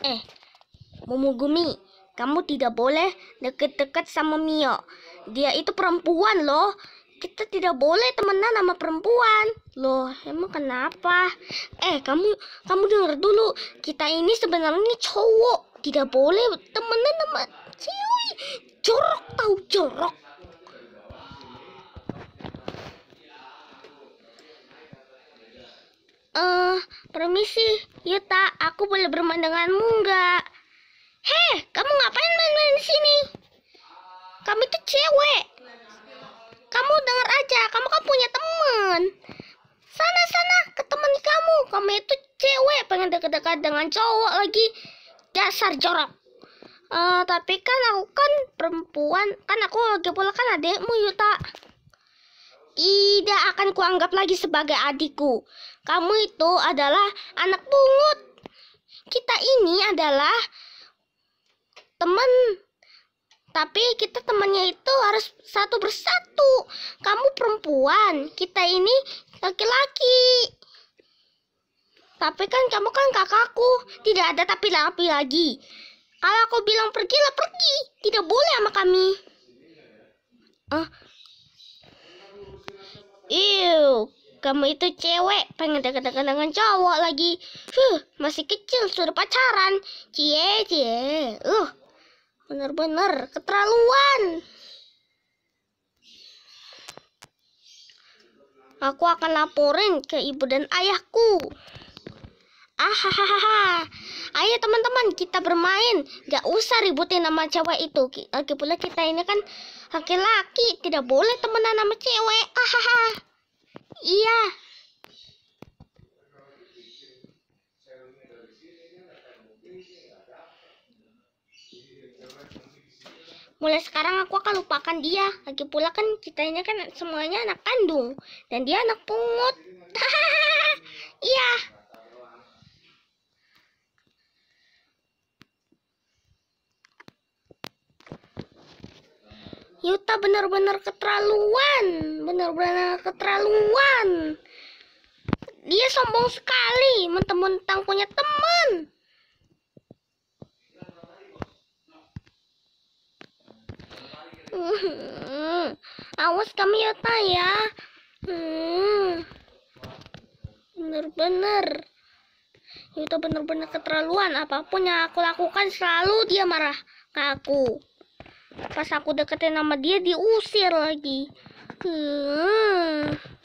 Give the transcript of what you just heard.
Eh, Momogumi, kamu tidak boleh deket-deket sama Mio. Dia itu perempuan loh. Kita tidak boleh temenan sama perempuan. Loh, emang kenapa? Eh, kamu kamu dengar dulu. Kita ini sebenarnya cowok. Tidak boleh temenan sama cewek. Jorok tahu jorok. Eh, uh, permisi, Yuta, iya, aku boleh bermain denganmu enggak? Heh, kamu ngapain main-main di sini? Kami tuh cewek. Kamu dengar aja, kamu kan punya temen. Sana sana ke temen kamu, kamu itu cewek pengen dekat-dekat dengan cowok lagi. Dasar jorok. Uh, tapi kan aku kan perempuan, kan aku lagi pula kan adekmu Yuta. Iya, tidak akan kuanggap lagi sebagai adikku. Kamu itu adalah anak pungut. Kita ini adalah teman. Tapi kita temannya itu harus satu bersatu. Kamu perempuan, kita ini laki-laki. Tapi kan kamu kan kakakku, tidak ada tapi-tapi lagi. Kalau aku bilang pergilah pergi, tidak boleh sama kami. Ah, uh, Iu, kamu itu cewek, pengen deket-deket dengan cowok lagi. Huh, masih kecil sudah pacaran. Cie, cie. Uh, bener-bener keterlaluan. Aku akan laporin ke ibu dan ayahku. Ahahaha. Ayo teman-teman kita bermain. Gak usah ributin nama cewek itu. Lagi pula kita ini kan laki-laki. Tidak boleh temenan nama cewek. Ahaha. Iya. mulai sekarang aku akan lupakan dia lagi pula kan kita ini kan semuanya anak kandung dan dia anak pungut iya Yuta benar-benar keterlaluan, benar-benar keterlaluan. Dia sombong sekali, mentang-mentang punya teman. awas kami Yuta ya. Hmm. benar bener Yuta benar-benar keterlaluan. Apapun yang aku lakukan selalu dia marah ke aku pas aku deketin sama dia diusir lagi hmm.